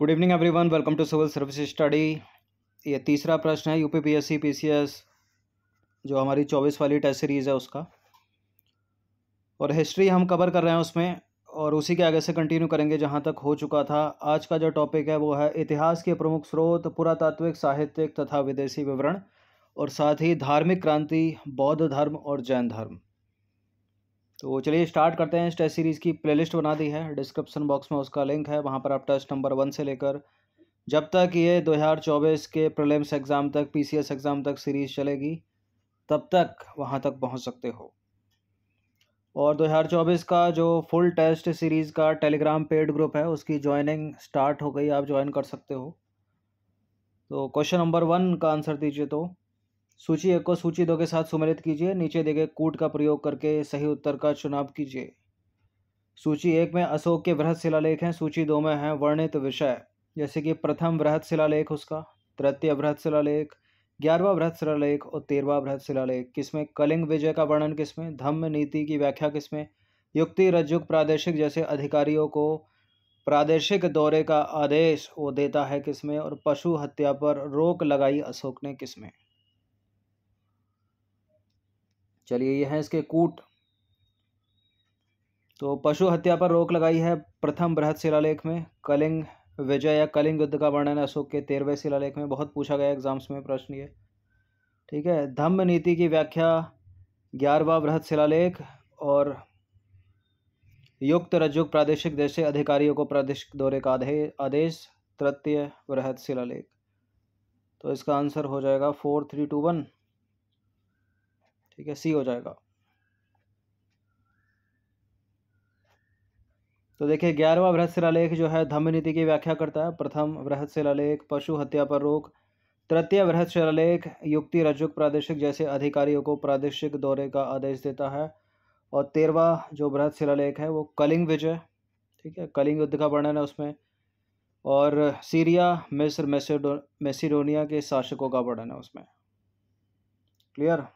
good evening everyone welcome to civil service study ये तीसरा प्रश्न है यूपी पीएससी पीसीएस जो हमारी चौबीस वाली टेस्ट सीरीज़ है उसका और हिस्ट्री हम कवर कर रहे हैं उसमें और उसी के आगे से कंटिन्यू करेंगे जहाँ तक हो चुका था आज का जो टॉपिक है वो है इतिहास के प्रमुख स्रोत पुरातात्विक साहित्यिक तथा विदेशी विवरण और साथ ही धार्मिक क्रांति बौद्ध धर्म और जैन धर्म तो चलिए स्टार्ट करते हैं टेस्ट सीरीज़ की प्लेलिस्ट बना दी है डिस्क्रिप्शन बॉक्स में उसका लिंक है वहाँ पर आप टेस्ट नंबर वन से लेकर जब तक ये 2024 के प्रलिम्स एग्ज़ाम तक पीसीएस एग्ज़ाम तक सीरीज़ चलेगी तब तक वहाँ तक पहुँच सकते हो और 2024 का जो फुल टेस्ट सीरीज़ का टेलीग्राम पेड ग्रुप है उसकी ज्वाइनिंग स्टार्ट हो गई आप ज्वाइन कर सकते हो तो क्वेश्चन नंबर वन का आंसर दीजिए तो सूची एक को सूची दो के साथ सुमेलित कीजिए नीचे देखे कूट का प्रयोग करके सही उत्तर का चुनाव कीजिए सूची एक में अशोक के वृहत शिलालेख हैं सूची दो में हैं वर्णित विषय जैसे कि प्रथम वृहत शिलालेख उसका तृतीय बृहद शिलालेख ग्यारहवा वृहत शिलालेख और तेरहवा वृहत शिलालेख किसमें कलिंग विजय का वर्णन किसमें धम्म नीति की व्याख्या किसमें युक्ति रज्जुक प्रादेशिक जैसे अधिकारियों को प्रादेशिक दौरे का आदेश वो देता है किसमें और पशु हत्या पर रोक लगाई अशोक ने किसमें चलिए ये हैं इसके कूट तो पशु हत्या पर रोक लगाई है प्रथम बृहद शिलालेख में कलिंग विजय या कलिंग युद्ध का वर्णन अशोक के तेरहवें शिलालेख में बहुत पूछा गया एग्जाम्स में प्रश्न ये ठीक है धम्म नीति की व्याख्या ग्यारहवा बृहद शिलालेख और युक्त रजुक प्रादेशिक देश से अधिकारियों को प्रादेशिक दौरे का आदेश तृतीय बृहद शिलालेख तो इसका आंसर हो जाएगा फोर थ्री टू वन ठीक है सी हो जाएगा तो देखिए ग्यारहवा बृहद शिलालेख जो है धम्म नीति की व्याख्या करता है प्रथम बृहद शिलालेख पशु हत्या पर रोक तृतीय बृहद शिलालेख युक्ति रजुक प्रादेशिक जैसे अधिकारियों को प्रादेशिक दौरे का आदेश देता है और तेरवा जो बृहद शिलालेख है वो कलिंग विजय ठीक है कलिंग युद्ध का वर्णन है उसमें और सीरिया मिस्र मेसिडोनिया के शासकों का वर्णन है उसमें क्लियर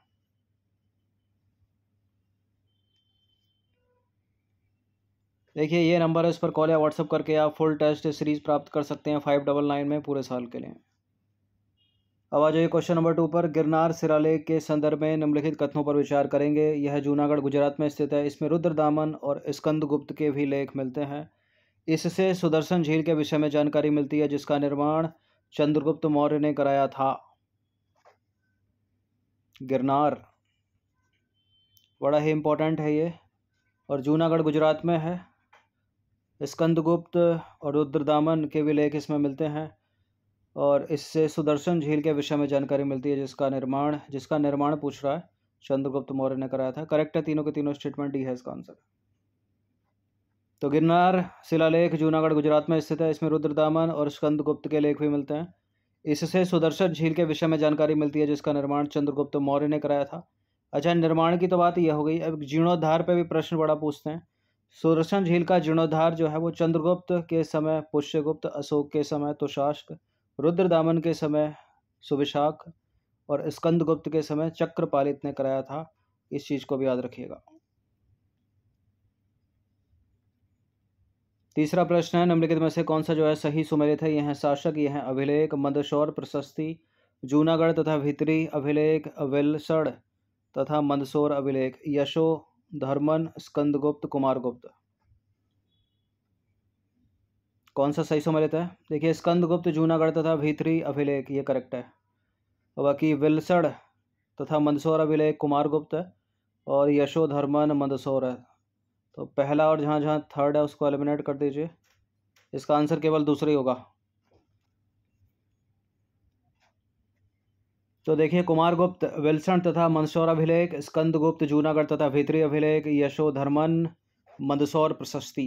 देखिए ये नंबर है इस पर कॉल या व्हाट्सअप करके आप फुल टेस्ट सीरीज़ प्राप्त कर सकते हैं फाइव डबल नाइन में पूरे साल के लिए अब आ जाइए क्वेश्चन नंबर टू पर गिरनार सिराले के संदर्भ में निम्नलिखित कथनों पर विचार करेंगे यह जूनागढ़ गुजरात में स्थित है इसमें रुद्र दामन और गुप्त के भी लेख मिलते हैं इससे सुदर्शन झील के विषय में जानकारी मिलती है जिसका निर्माण चंद्रगुप्त मौर्य ने कराया था गिरनार बड़ा ही इम्पोर्टेंट है ये और जूनागढ़ गुजरात में है स्कंदगुप्त और रुद्रदामन के भी लेख इसमें मिलते हैं और इससे सुदर्शन झील के विषय में जानकारी मिलती है जिसका निर्माण जिसका निर्माण पूछ रहा है चंद्रगुप्त मौर्य ने कराया था करेक्ट है तीनों के तीनों स्टेटमेंट डी है इसका आंसर तो गिरनार शिलालेख जूनागढ़ गुजरात में स्थित है इसमें रुद्रदामन और स्कंदगुप्त के लेख भी मिलते हैं इससे सुदर्शन झील के विषय में जानकारी मिलती है जिसका निर्माण चंद्रगुप्त मौर्य ने कराया था अच्छा निर्माण की तो बात यह हो गई अब जीर्णोद्धार पर भी प्रश्न बड़ा पूछते हैं सुदर्शन झील का जीर्णोद्धार जो है वो चंद्रगुप्त के समय पुष्यगुप्त अशोक के समय तुषाष्क रुद्रदामन के समय सुविशाख और स्कंदगुप्त के समय चक्रपालित ने कराया था इस चीज़ को भी याद रखिएगा तीसरा प्रश्न है निम्नलिखित में से कौन सा जो है सही सुमेलित है यह है शासक यह है अभिलेख मंदसौर प्रशस्ति जूनागढ़ तथा भित्री अभिलेख अविलसड़ तथा मंदसौर अभिलेख यशो धर्मन स्कंदगुप्त कुमार गुप्त कौन सा सही समय लेता है देखिए स्कंदगुप्त जूनागढ़ तथा भीतरी अभिलेख ये करेक्ट है और बाकी विलसड़ तथा मंदसौर अभिलेख कुमार गुप्त है और यशोधर्मन मंदसौर है तो पहला और जहाँ जहाँ थर्ड है उसको एलिमिनेट कर दीजिए इसका आंसर केवल दूसरा ही होगा तो देखिए कुमार गुप्त विल्सन तथा मंदसौर अभिलेख स्कंद गुप्त जूनागढ़ तथा भीतरी अभिलेख यशोधर्मन मंदसौर प्रशस्ति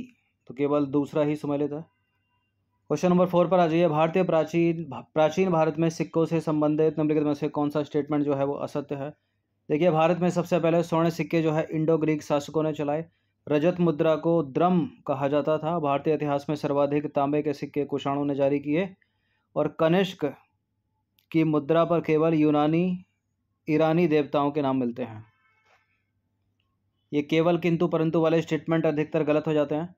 तो केवल दूसरा ही सुमेलित है क्वेश्चन नंबर फोर पर आ जाइए भारतीय प्राचीन प्राचीन भारत में सिक्कों से संबंधित निम्नलिखित में से कौन सा स्टेटमेंट जो है वो असत्य है देखिए भारत में सबसे पहले स्वर्ण सिक्के जो है इंडो ग्रीक शासकों ने चलाए रजत मुद्रा को द्रम कहा जाता था भारतीय इतिहास में सर्वाधिक तांबे के सिक्के कुषाणों ने जारी किए और कनिष्क की मुद्रा पर केवल यूनानी ईरानी देवताओं के नाम मिलते हैं ये केवल किंतु परंतु वाले स्टेटमेंट अधिकतर गलत हो जाते हैं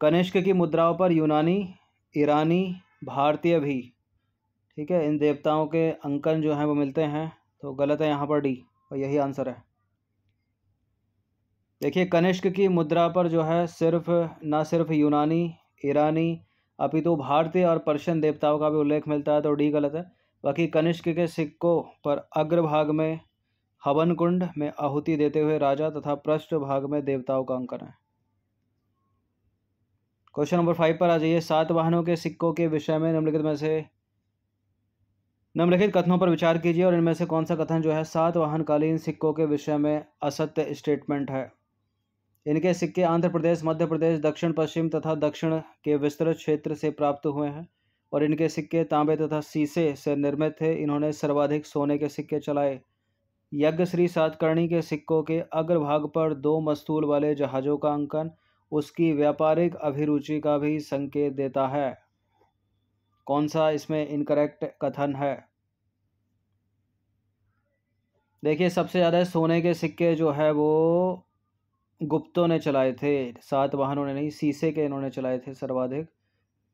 कनिष्क की मुद्राओं पर यूनानी ईरानी भारतीय भी ठीक है इन देवताओं के अंकन जो हैं वो मिलते हैं तो गलत है यहाँ पर डी और यही आंसर है देखिए कनिष्क की मुद्रा पर जो है सिर्फ ना सिर्फ यूनानी ईरानी अपितु तो भारतीय और पर्शियन देवताओं का भी उल्लेख मिलता है तो डी गलत है बाकी कनिष्क के सिक्कों पर अग्रभाग में हवन कुंड में आहुति देते हुए राजा तथा पृष्ठ भाग में देवताओं का अंकन है क्वेश्चन नंबर फाइव पर आ जाइए सात वाहनों के सिक्कों के विषय में निम्नलिखित में से निम्नलिखित कथनों पर विचार कीजिए और इनमें से कौन सा कथन जो है सात वाहनकालीन सिक्कों के विषय में असत्य स्टेटमेंट है इनके सिक्के आंध्र प्रदेश मध्य प्रदेश दक्षिण पश्चिम तथा दक्षिण के विस्तृत क्षेत्र से प्राप्त हुए हैं और इनके सिक्के तांबे तथा सीसे से निर्मित थे इन्होंने सर्वाधिक सोने के सिक्के चलाए यज्ञ श्री सातकर्णी के सिक्कों के अग्रभाग पर दो मस्तूल वाले जहाज़ों का अंकन उसकी व्यापारिक अभिरुचि का भी संकेत देता है कौन सा इसमें इनकरेक्ट कथन है देखिए सबसे ज़्यादा सोने के सिक्के जो है वो गुप्तों ने चलाए थे सात वाहनों ने नहीं शीशे के इन्होंने चलाए थे सर्वाधिक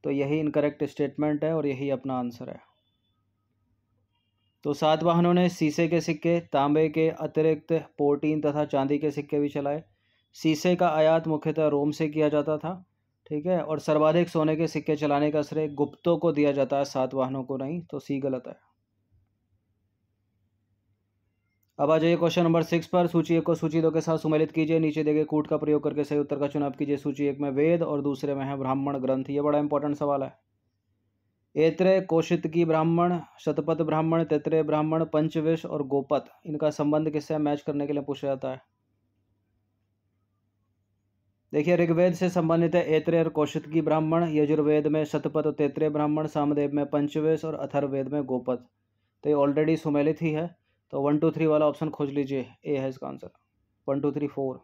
तो यही इनकरेक्ट स्टेटमेंट है और यही अपना आंसर है तो सात वाहनों ने शीशे के सिक्के तांबे के अतिरिक्त पोर्टीन तथा चांदी के सिक्के भी चलाए शीशे का आयात मुख्यतः रोम से किया जाता था ठीक है और सर्वाधिक सोने के सिक्के चलाने का श्रेय गुप्तों को दिया जाता है सात वाहनों को नहीं तो सी गलत है अब आ जाइए क्वेश्चन नंबर सिक्स पर सूची एक को सूची दो के साथ सुमेलित कीजिए नीचे देखिए कूट का प्रयोग करके सही उत्तर का चुनाव कीजिए सूची एक में वेद और दूसरे में है ब्राह्मण ग्रंथ ये बड़ा इंपॉर्टेंट सवाल है एत्रे की ब्राह्मण शतपथ ब्राह्मण तेत्रे ब्राह्मण पंचविश और गोपत इनका संबंध किससे मैच करने के लिए पूछा जाता है देखिए ऋग्वेद से संबंधित है एत्रे और कौशित की ब्राह्मण यजुर्वेद में शतपथ और तेत्रे ब्राह्मण सामदेव में पंचवेश और अथर्वेद में गोपत तो ये ऑलरेडी सुमेलित ही है तो वन टू थ्री वाला ऑप्शन खोज लीजिए ए है इसका answer one two three four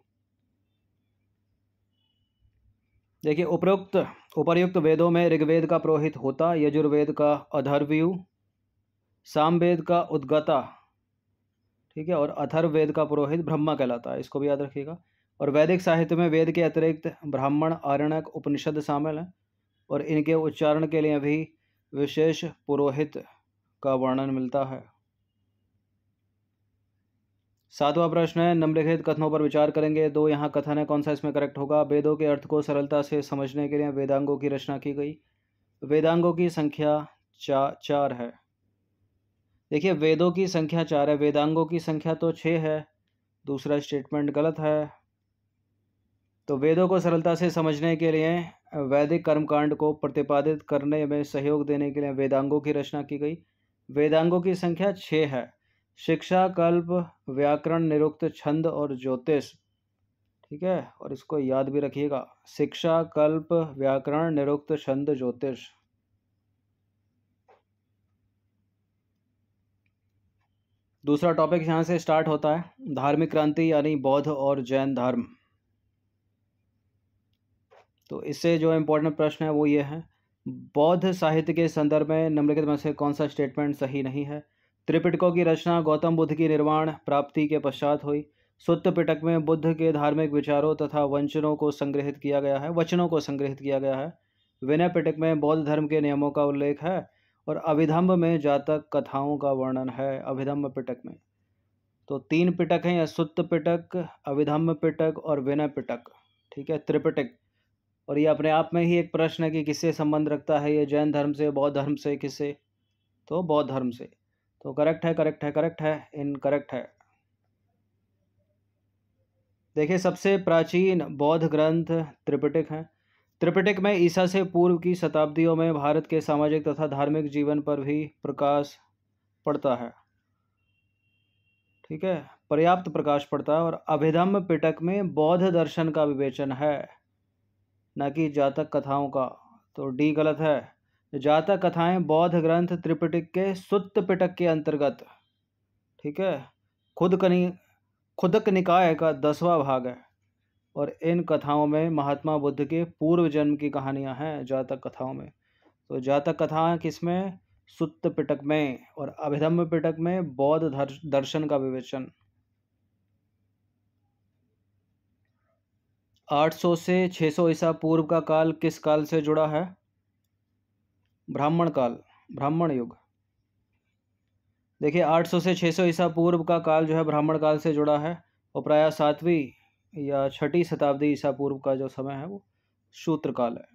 देखिए उपरोक्त उपर्युक्त वेदों में ऋग्वेद का पुरोहित होता यजुर्वेद का अधर्वयु सामवेद का उद्गता ठीक है और अथर्ववेद का पुरोहित ब्रह्मा कहलाता है इसको भी याद रखिएगा और वैदिक साहित्य में वेद के अतिरिक्त ब्राह्मण आरण्यक उपनिषद शामिल हैं और इनके उच्चारण के लिए भी विशेष पुरोहित का वर्णन मिलता है सातवां प्रश्न है निम्नलिखित कथनों पर विचार करेंगे दो यहाँ कथन है कौन सा इसमें करेक्ट होगा वेदों के अर्थ को सरलता से समझने के लिए वेदांगों की रचना की गई वेदांगों की संख्या चा चार है देखिए वेदों की संख्या चार है वेदांगों की संख्या तो छः है दूसरा स्टेटमेंट गलत है तो वेदों को सरलता से समझने के लिए वैदिक कर्मकांड को प्रतिपादित करने में सहयोग देने के लिए वेदांगों की रचना की गई वेदांगों की संख्या छः है शिक्षा कल्प व्याकरण निरुक्त छंद और ज्योतिष ठीक है और इसको याद भी रखिएगा शिक्षा कल्प व्याकरण निरुक्त छंद ज्योतिष दूसरा टॉपिक यहाँ से स्टार्ट होता है धार्मिक क्रांति यानी बौद्ध और जैन धर्म तो इससे जो इम्पोर्टेंट प्रश्न है वो ये है बौद्ध साहित्य के संदर्भ में निम्नलिखित में से कौन सा स्टेटमेंट सही नहीं है त्रिपिटकों की रचना गौतम बुद्ध की निर्वाण प्राप्ति के पश्चात हुई सुत्त पिटक में बुद्ध के धार्मिक विचारों तथा वंचनों को संग्रहित किया गया है वचनों को संग्रहित किया गया है विनय पिटक में बौद्ध धर्म के नियमों का उल्लेख है और अभिधम्ब में जातक कथाओं का वर्णन है अभिधम्ब पिटक में तो तीन पिटक हैं सुत्त पिटक अभिधम्ब पिटक और विनय पिटक ठीक है त्रिपिटक और ये अपने आप में ही एक प्रश्न है कि किससे संबंध रखता है ये जैन धर्म से बौद्ध धर्म से किससे तो बौद्ध धर्म से तो करेक्ट है करेक्ट है करेक्ट है इन करेक्ट है देखिए सबसे प्राचीन बौद्ध ग्रंथ त्रिपिटक हैं त्रिपिटक में ईसा से पूर्व की शताब्दियों में भारत के सामाजिक तथा धार्मिक जीवन पर भी प्रकाश पड़ता है ठीक है पर्याप्त प्रकाश पड़ता है और अभिधम्म पिटक में बौद्ध दर्शन का विवेचन है न कि जातक कथाओं का तो डी गलत है जातक कथाएं बौद्ध ग्रंथ त्रिपिटक के सुत्त पिटक के अंतर्गत ठीक है खुद कनी खुदक निकाय का दसवां भाग है और इन कथाओं में महात्मा बुद्ध के पूर्व जन्म की कहानियां हैं जातक कथाओं में तो जातक कथाएं किसमें सुत्त पिटक में और अभिधम्म पिटक में बौद्ध दर्शन का विवेचन 800 से 600 ईसा पूर्व का काल किस काल से जुड़ा है ब्राह्मण काल ब्राह्मण युग देखिए 800 से 600 ईसा पूर्व का काल जो है ब्राह्मण काल से जुड़ा है और प्रायः सातवीं या छठी शताब्दी ईसा पूर्व का जो समय है वो सूत्र काल है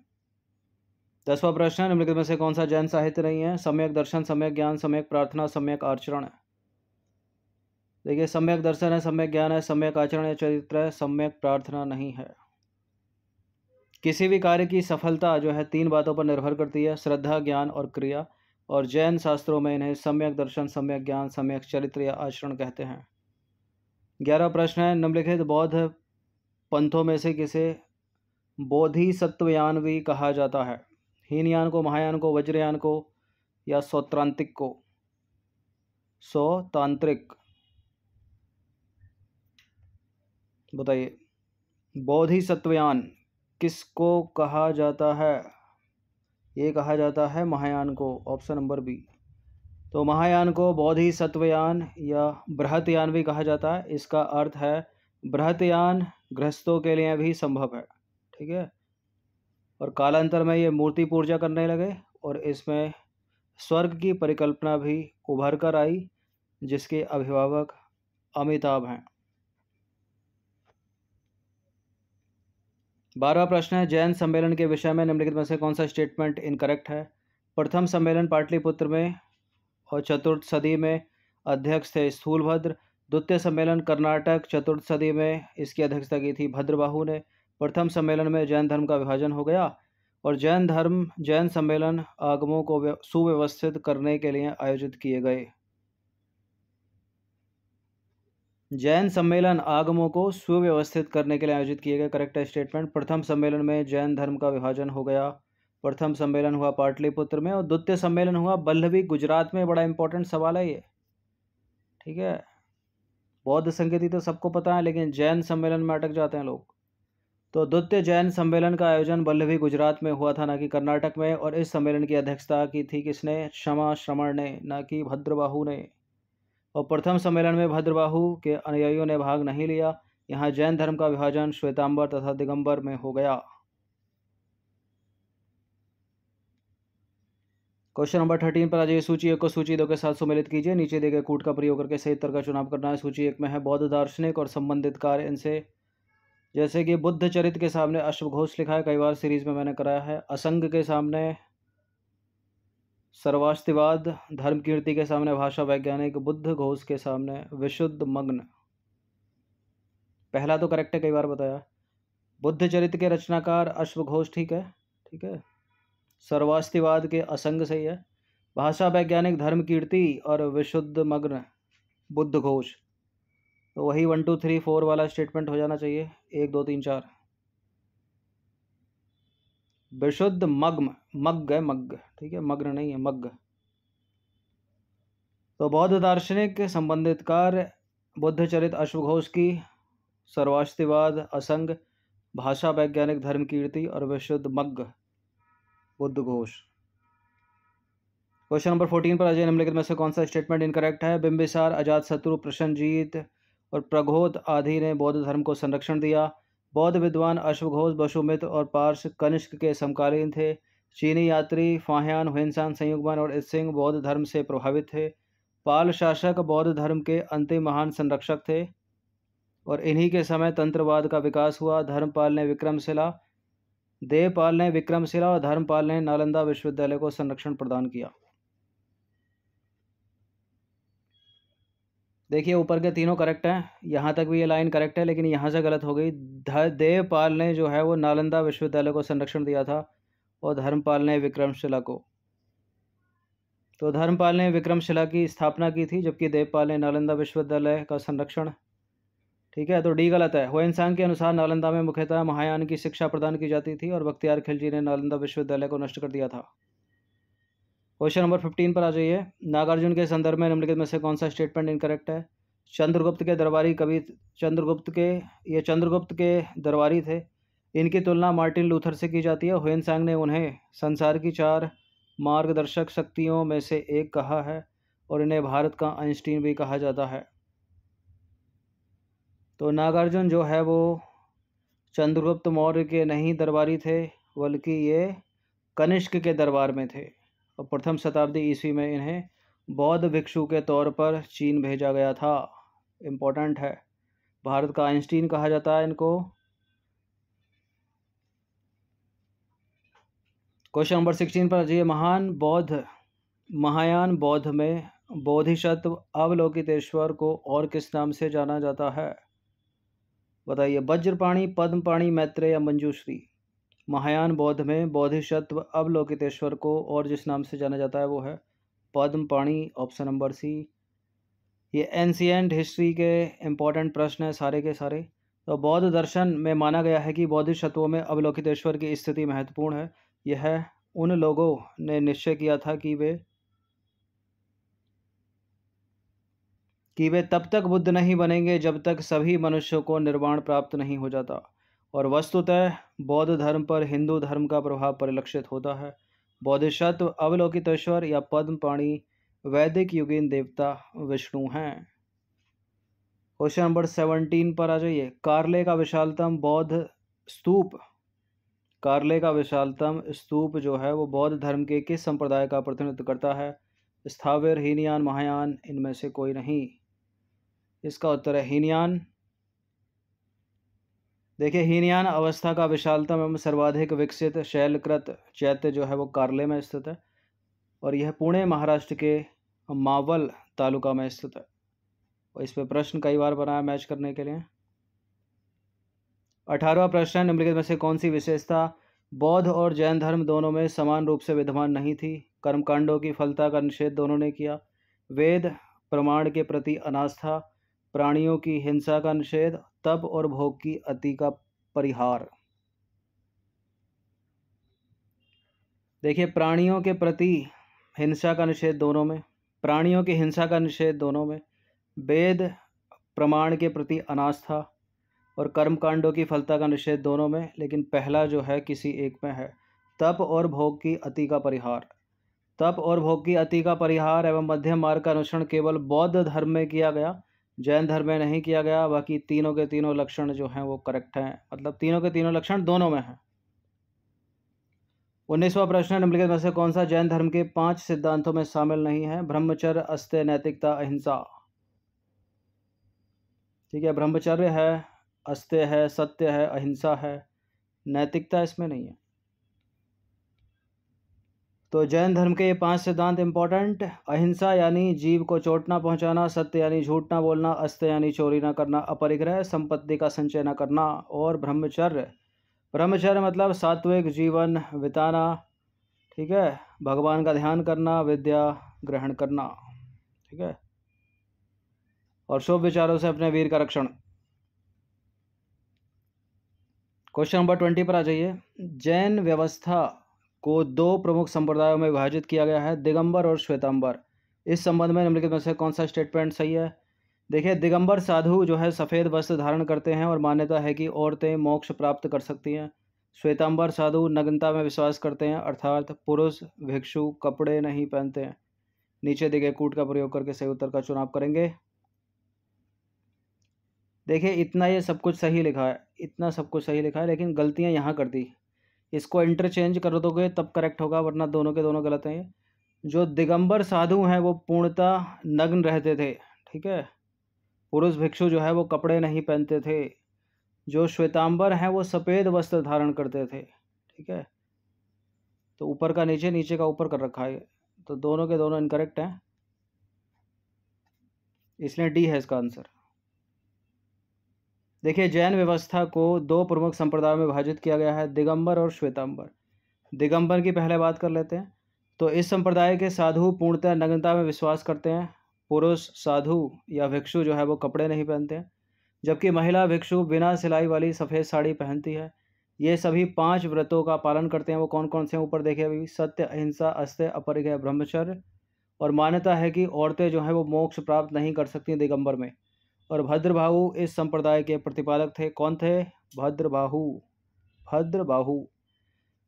दसवा प्रश्न है निम्नलिखित में से कौन सा जैन साहित्य नहीं है सम्यक दर्शन सम्यक ज्ञान सम्यक प्रार्थना सम्यक आचरण है देखिए सम्यक दर्शन है सम्यक ज्ञान है सम्यक आचरण या चरित्र है सम्यक प्रार्थना नहीं है किसी भी कार्य की सफलता जो है तीन बातों पर निर्भर करती है श्रद्धा ज्ञान और क्रिया और जैन शास्त्रों में इन्हें सम्यक दर्शन सम्यक ज्ञान सम्यक चरित्र या आचरण कहते हैं ग्यारह प्रश्न है निम्नलिखित बौद्ध पंथों में से किसे बोधि सत्वयान भी कहा जाता है हीनयान को महायान को वज्रयान को या सौत्रांतिक को सौतांत्रिक बताइए बोधि सत्वयान किसको कहा जाता है ये कहा जाता है महायान को ऑप्शन नंबर बी तो महायान को बौद्ध ही सत्वयान या बृहतयान भी कहा जाता है इसका अर्थ है बृहतयान गृहस्थों के लिए भी संभव है ठीक है और कालांतर में ये मूर्ति पूजा करने लगे और इसमें स्वर्ग की परिकल्पना भी उभर कर आई जिसके अभिभावक अमिताभ हैं बारहवा प्रश्न है जैन सम्मेलन के विषय में निम्नलिखित में से कौन सा स्टेटमेंट इनकरेक्ट है प्रथम सम्मेलन पाटलिपुत्र में और चतुर्थ सदी में अध्यक्ष थे स्थूलभद्र द्वितीय सम्मेलन कर्नाटक चतुर्थ सदी में इसकी अध्यक्षता की थी भद्रबाहू ने प्रथम सम्मेलन में जैन धर्म का विभाजन हो गया और जैन धर्म जैन सम्मेलन आगमों को सुव्यवस्थित करने के लिए आयोजित किए गए जैन सम्मेलन आगमों को सुव्यवस्थित करने के लिए आयोजित किए गए करेक्ट स्टेटमेंट प्रथम सम्मेलन में जैन धर्म का विभाजन हो गया प्रथम सम्मेलन हुआ पाटलिपुत्र में और द्वितीय सम्मेलन हुआ बल्लवी गुजरात में बड़ा इंपॉर्टेंट सवाल है ये ठीक है बौद्ध संगति तो सबको पता है लेकिन जैन सम्मेलन में अटक जाते हैं लोग तो द्वितीय जैन सम्मेलन का आयोजन बल्लभी गुजरात में हुआ था ना कि कर्नाटक में और इस सम्मेलन की अध्यक्षता की थी किसने क्षमा श्रमण ने ना कि भद्रबाहू ने और प्रथम सम्मेलन में भद्रबाहु के अनुयायियों ने भाग नहीं लिया यहाँ जैन धर्म का विभाजन श्वेतांबर तथा दिगंबर में हो गया क्वेश्चन नंबर थर्टीन पर आज सूची एक को सूची दो के साथ सुमेलित कीजिए नीचे दिए गए कूट का प्रयोग करके सही तरह का चुनाव करना है सूची एक में है बौद्ध दार्शनिक और संबंधित कार्य इनसे जैसे कि बुद्ध चरित्र के सामने अश्वघोष लिखा है कई बार सीरीज में मैंने कराया है असंग के सामने सर्वास्तिवाद धर्म कीर्ति के सामने भाषा वैज्ञानिक बुद्ध घोष के सामने विशुद्ध मग्न पहला तो करेक्ट है कई बार बताया बुद्ध चरित्र के रचनाकार अश्व घोष ठीक है ठीक है सर्वास्तिवाद के असंग सही है भाषा वैज्ञानिक धर्म कीर्ति और विशुद्ध मग्न बुद्ध घोष तो वही वन टू थ्री फोर वाला स्टेटमेंट हो जाना चाहिए एक दो तीन चार विशुद्ध मग्म मग्ग है मग्ग ठीक है मग्न नहीं है मग्ग तो बौद्ध दार्शनिक संबंधित कार्य चरित अश्वघोष की सर्वास्तिवाद असंग भाषा वैज्ञानिक धर्म कीर्ति और Visuddhimagga Buddhaghosa question number fourteen पर अजय निम्नलिखित में से कौन सा स्टेटमेंट इनकरेक्ट है बिंबिसार अजात शत्रु प्रसन्नजीत और प्रघोत आदि ने बौद्ध धर्म को संरक्षण दिया बौद्ध विद्वान अश्वघोष बशुमित और पार्श कनिष्क के समकालीन थे चीनी यात्री फाह्यान हुसान संयुगमन और सिंह बौद्ध धर्म से प्रभावित थे पाल शासक बौद्ध धर्म के अंतिम महान संरक्षक थे और इन्हीं के समय तंत्रवाद का विकास हुआ धर्मपाल ने विक्रमशिला देवपाल ने विक्रमशिला और धर्मपाल ने नालंदा विश्वविद्यालय को संरक्षण प्रदान किया देखिए ऊपर के तीनों करेक्ट हैं यहाँ तक भी ये लाइन करेक्ट है लेकिन यहाँ से गलत हो गई देवपाल ने जो है वो नालंदा विश्वविद्यालय को संरक्षण दिया था और धर्मपाल ने विक्रमशिला को तो धर्मपाल ने विक्रमशिला की स्थापना की थी जबकि देवपाल ने नालंदा विश्वविद्यालय का संरक्षण ठीक है तो डी गलत है हो इंसान के अनुसार नालंदा में मुख्यतः महायान की शिक्षा प्रदान की जाती थी और बख्तियार खिलजी ने नालंदा विश्वविद्यालय को नष्ट कर दिया था क्वेश्चन नंबर फिफ्टीन पर आ जाइए नागार्जुन के संदर्भ में निम्नलिखित में से कौन सा स्टेटमेंट इनकरेक्ट है चंद्रगुप्त के दरबारी कवि चंद्रगुप्त के ये चंद्रगुप्त के दरबारी थे इनकी तुलना मार्टिन लूथर से की जाती है हुन सैंग ने उन्हें संसार की चार मार्गदर्शक शक्तियों में से एक कहा है और इन्हें भारत का आइंस्टीन भी कहा जाता है तो नागार्जुन जो है वो चंद्रगुप्त मौर्य के नहीं दरबारी थे बल्कि ये कनिष्क के दरबार में थे और प्रथम शताब्दी ईस्वी में इन्हें बौद्ध भिक्षु के तौर पर चीन भेजा गया था इम्पोर्टेंट है भारत का आइंस्टीन कहा जाता है इनको क्वेश्चन नंबर सिक्सटीन पर जी महान बौद्ध महायान बौद्ध में बोधिशत्व अवलोकितेश्वर को और किस नाम से जाना जाता है बताइए वज्रपाणी पद्मपाणी मैत्रेय या मंजूश्री महायान बौद्ध में बौद्धिशत्व अवलोकितेश्वर को और जिस नाम से जाना जाता है वो है पद्म पाणी ऑप्शन नंबर सी ये एंशियंट हिस्ट्री के इम्पॉर्टेंट प्रश्न हैं सारे के सारे तो बौद्ध दर्शन में माना गया है कि बौद्धिसत्वों में अवलोकितेश्वर की स्थिति महत्वपूर्ण है यह उन लोगों ने निश्चय किया था कि वे कि वे तब तक बुद्ध नहीं बनेंगे जब तक सभी मनुष्यों को निर्वाण प्राप्त नहीं हो जाता और वस्तुतः बौद्ध धर्म पर हिंदू धर्म का प्रभाव परिलक्षित होता है बौद्धिशत्व अवलोकितेश्वर या पद्म पाणी वैदिक युगीन देवता विष्णु हैं क्वेश्चन नंबर सेवनटीन पर आ जाइए कार्ले का विशालतम बौद्ध स्तूप कार्ले का विशालतम स्तूप जो है वो बौद्ध धर्म के किस संप्रदाय का प्रतिनिधित्व करता है स्थावर हीनयान महायान इनमें से कोई नहीं इसका उत्तर है हीनयान देखिए हीनयान अवस्था का विशालतम एवं सर्वाधिक विकसित शैलकृत चैत्य जो है वो कार्ले में स्थित है और यह पुणे महाराष्ट्र के मावल तालुका में स्थित है और इस पर प्रश्न कई बार बनाया मैच करने के लिए अठारहवा प्रश्न निम्नलिखित में से कौन सी विशेषता बौद्ध और जैन धर्म दोनों में समान रूप से विद्यमान नहीं थी कर्मकांडों की फलता का निषेध दोनों ने किया वेद प्रमाण के प्रति अनास्था प्राणियों की हिंसा का निषेध तप और भोग की अति का परिहार देखिए प्राणियों के प्रति हिंसा का निषेध दोनों में प्राणियों की हिंसा का निषेध दोनों में वेद प्रमाण के प्रति अनास्था और कर्मकांडों की फलता का निषेध दोनों में लेकिन पहला जो है किसी एक में है तप और भोग की अति का परिहार तप और भोग की अति का परिहार एवं मध्यम मार्ग का अनुसरण केवल बौद्ध धर्म में किया गया जैन धर्म में नहीं किया गया बाकी तीनों के तीनों लक्षण जो हैं वो करेक्ट हैं मतलब तीनों के तीनों लक्षण दोनों में हैं उन्नीसवा प्रश्न निम्नलिखित में से कौन सा जैन धर्म के पांच सिद्धांतों में शामिल नहीं है ब्रह्मचर्य अस्त्य नैतिकता अहिंसा ठीक है ब्रह्मचर्य है अस्त्य है सत्य है अहिंसा है नैतिकता इसमें नहीं है तो जैन धर्म के ये पांच सिद्धांत इम्पॉर्टेंट अहिंसा यानी जीव को चोट ना पहुंचाना सत्य यानी झूठ ना बोलना अस्त यानी चोरी ना करना अपरिग्रह संपत्ति का संचय ना करना और ब्रह्मचर्य ब्रह्मचर्य मतलब सात्विक जीवन बिताना ठीक है भगवान का ध्यान करना विद्या ग्रहण करना ठीक है और शुभ विचारों से अपने वीर का रक्षण क्वेश्चन नंबर ट्वेंटी पर आ जाइए जैन व्यवस्था को दो प्रमुख संप्रदायों में विभाजित किया गया है दिगंबर और श्वेतंबर इस संबंध में निम्नलिखित में से कौन सा स्टेटमेंट सही है देखिए दिगंबर साधु जो है सफ़ेद वस्त्र धारण करते हैं और मान्यता है कि औरतें मोक्ष प्राप्त कर सकती हैं श्वेतांबर साधु नग्नता में विश्वास करते हैं अर्थात पुरुष भिक्षु कपड़े नहीं पहनते हैं नीचे दिखे कूट का प्रयोग करके सही उत्तर का चुनाव करेंगे देखिए इतना ये सब कुछ सही लिखा है इतना सब कुछ सही लिखा है लेकिन गलतियाँ यहाँ कर दी इसको इंटरचेंज कर दोगे तब करेक्ट होगा वरना दोनों के दोनों गलत हैं जो दिगंबर साधु हैं वो पूर्णतः नग्न रहते थे ठीक है पुरुष भिक्षु जो है वो कपड़े नहीं पहनते थे जो श्वेतांबर हैं वो सफ़ेद वस्त्र धारण करते थे ठीक है तो ऊपर का नीचे नीचे का ऊपर कर रखा है तो दोनों के दोनों इनकरेक्ट हैं इसलिए डी है इसका आंसर देखिए जैन व्यवस्था को दो प्रमुख संप्रदायों में विभाजित किया गया है दिगंबर और श्वेतांबर दिगंबर की पहले बात कर लेते हैं तो इस संप्रदाय के साधु पूर्णतः नग्नता में विश्वास करते हैं पुरुष साधु या भिक्षु जो है वो कपड़े नहीं पहनते हैं जबकि महिला भिक्षु बिना सिलाई वाली सफ़ेद साड़ी पहनती है ये सभी पांच व्रतों का पालन करते हैं वो कौन कौन से हैं ऊपर देखिए अभी सत्य अहिंसा अस्त्य अपरिग्रह ब्रह्मचर्य और मान्यता है कि औरतें जो हैं वो मोक्ष प्राप्त नहीं कर सकती दिगंबर में और भद्रबाहु इस संप्रदाय के प्रतिपादक थे कौन थे भद्रबाहु भद्रबाहु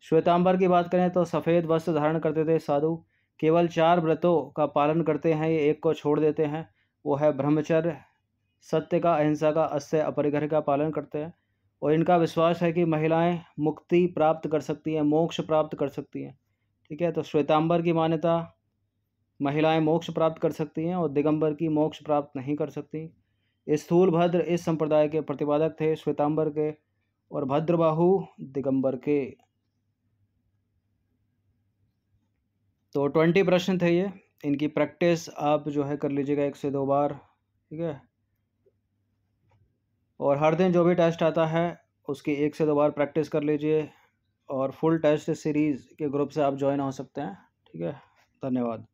श्वेतांबर की बात करें तो सफ़ेद वस्त्र धारण करते थे साधु केवल चार व्रतों का पालन करते हैं ये एक को छोड़ देते हैं वो है ब्रह्मचर्य सत्य का अहिंसा का अस्य अपरिग्रह का पालन करते हैं और इनका विश्वास है कि महिलाएं मुक्ति प्राप्त कर सकती हैं मोक्ष प्राप्त कर सकती हैं ठीक है तो श्वेतांबर की मान्यता महिलाएं मोक्ष प्राप्त कर सकती हैं और दिगंबर की मोक्ष प्राप्त नहीं कर सकती स्थूल भद्र इस संप्रदाय के प्रतिपादक थे श्वेतांबर के और भद्रबाहु दिगंबर के तो ट्वेंटी प्रश्न थे ये इनकी प्रैक्टिस आप जो है कर लीजिएगा एक से दो बार ठीक है और हर दिन जो भी टेस्ट आता है उसकी एक से दो बार प्रैक्टिस कर लीजिए और फुल टेस्ट सीरीज़ के ग्रुप से आप ज्वाइन हो सकते हैं ठीक है धन्यवाद